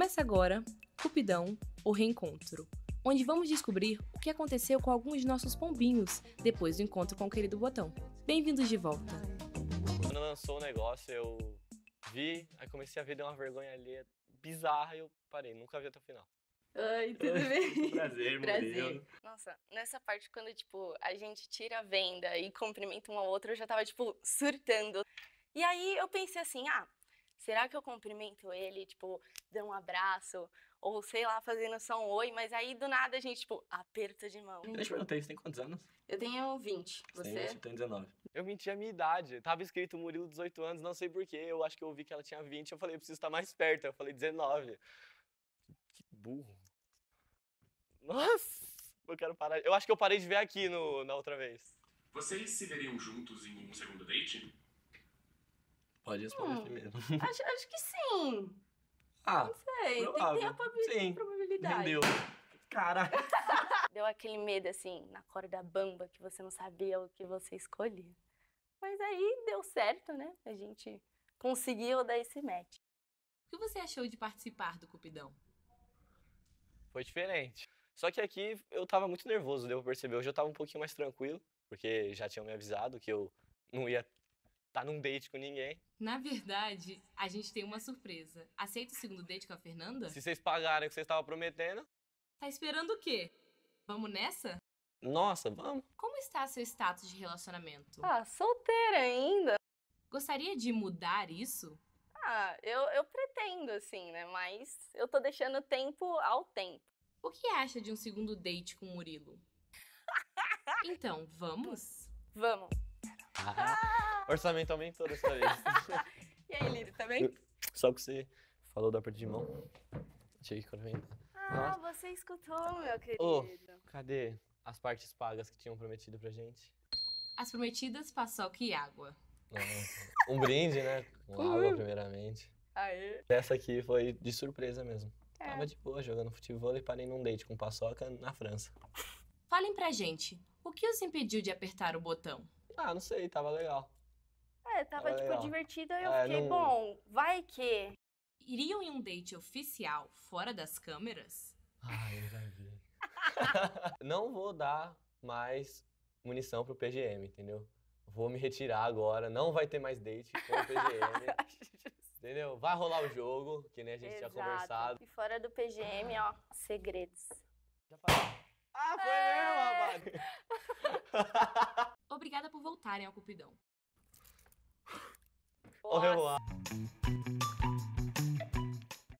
Começa agora Cupidão, o Reencontro, onde vamos descobrir o que aconteceu com alguns de nossos pombinhos depois do encontro com o querido Botão. Bem-vindos de volta! Quando lançou o negócio, eu vi, aí comecei a ver, deu uma vergonha ali bizarra e eu parei, nunca vi até o final. Oi, ah, tudo bem? Prazer, Prazer. deus. Nossa, nessa parte quando, tipo, a gente tira a venda e cumprimenta um ao outro, eu já tava, tipo, surtando. E aí eu pensei assim, ah, será que eu cumprimento ele, tipo, dando um abraço? Ou sei lá, fazendo só um oi, mas aí do nada a gente, tipo, aperta de mão. Deixa eu perguntar, você tem quantos anos? Eu tenho 20. Você? Sim, eu tenho 19. Eu menti a minha idade. Tava escrito Murilo 18 anos, não sei porquê. Eu acho que eu ouvi que ela tinha 20. Eu falei, eu preciso estar mais perto. Eu falei 19. Que burro. Nossa! Eu quero parar. Eu acho que eu parei de ver aqui no, na outra vez. Vocês se veriam juntos em um segundo date? Pode responder hum, primeiro. Acho, acho que sim. Ah, não sei, provável. tem, tem a probabilidade. Sim, rendeu. Cara. Deu aquele medo, assim, na corda bamba, que você não sabia o que você escolhia. Mas aí deu certo, né? A gente conseguiu dar esse match. O que você achou de participar do Cupidão? Foi diferente. Só que aqui eu tava muito nervoso, devo perceber. Hoje eu tava um pouquinho mais tranquilo, porque já tinham me avisado que eu não ia tá num date com ninguém. Na verdade, a gente tem uma surpresa. Aceita o segundo date com a Fernanda? Se vocês pagarem o que vocês estavam prometendo. Tá esperando o quê? Vamos nessa? Nossa, vamos. Como está seu status de relacionamento? Ah, solteira ainda. Gostaria de mudar isso? Ah, eu, eu pretendo, assim, né? Mas eu tô deixando tempo ao tempo. O que acha de um segundo date com o Murilo? então, vamos? Vamos. Orçamento aumentou dessa vez. e aí, Lili, também? Tá Só que você falou da mão. Achei que quando Ah, Nossa. você escutou, meu querido. Oh, cadê as partes pagas que tinham prometido pra gente? As prometidas, paçoca e água. Ah, um brinde, né? Com uhum. água, primeiramente. Aê. Essa aqui foi de surpresa mesmo. É. Tava de boa jogando futebol e parei num date com paçoca na França. Falem pra gente, o que os impediu de apertar o botão? Ah, não sei, tava legal. É, tava, tava tipo, legal. divertido, aí eu é, fiquei, não... bom, vai que... Iriam em um date oficial fora das câmeras? Ah, eu já vi. não vou dar mais munição pro PGM, entendeu? Vou me retirar agora, não vai ter mais date com o PGM. entendeu? Vai rolar o jogo, que nem a gente Exato. tinha conversado. E fora do PGM, ó, segredos. Já falei. Ah, foi é! mesmo, rapaz! voltarem ao Cupidão. lá.